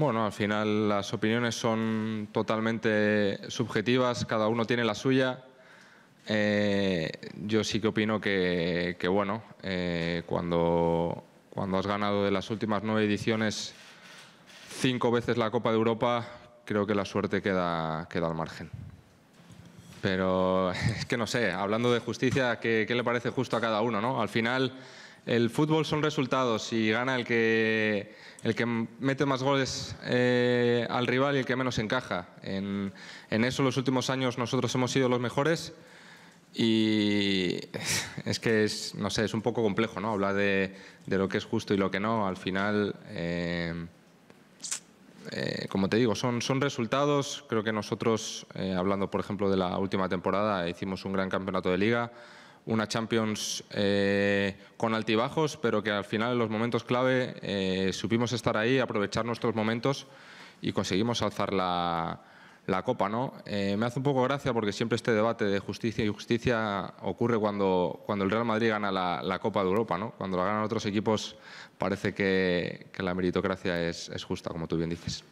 Bueno, al final las opiniones son totalmente subjetivas, cada uno tiene la suya. Eh, yo sí que opino que, bueno, eh, cuando, has ganado de las últimas nueve ediciones cinco veces la Copa de Europa, creo que la suerte queda, queda al margen. Pero es que no sé, hablando de justicia, ¿qué, qué le parece justo a cada uno? ¿no? Al final el fútbol son resultados y gana el que, mete más goles eh, al rival y el que menos encaja. En, en eso los últimos años nosotros hemos sido los mejores y es que es, no sé, es un poco complejo ¿no? hablar de, lo que es justo y lo que no. Al final, eh, eh, como te digo, son, son resultados. Creo que nosotros, hablando por ejemplo de la última temporada, hicimos un gran campeonato de liga una Champions eh, con altibajos, pero que al final en los momentos clave eh, supimos estar ahí, aprovechar nuestros momentos y conseguimos alzar la, copa. ¿no? Eh, me hace un poco gracia porque siempre este debate de justicia y justicia ocurre cuando, cuando el Real Madrid gana la, Copa de Europa. ¿no? Cuando la ganan otros equipos parece que, la meritocracia es justa, como tú bien dices.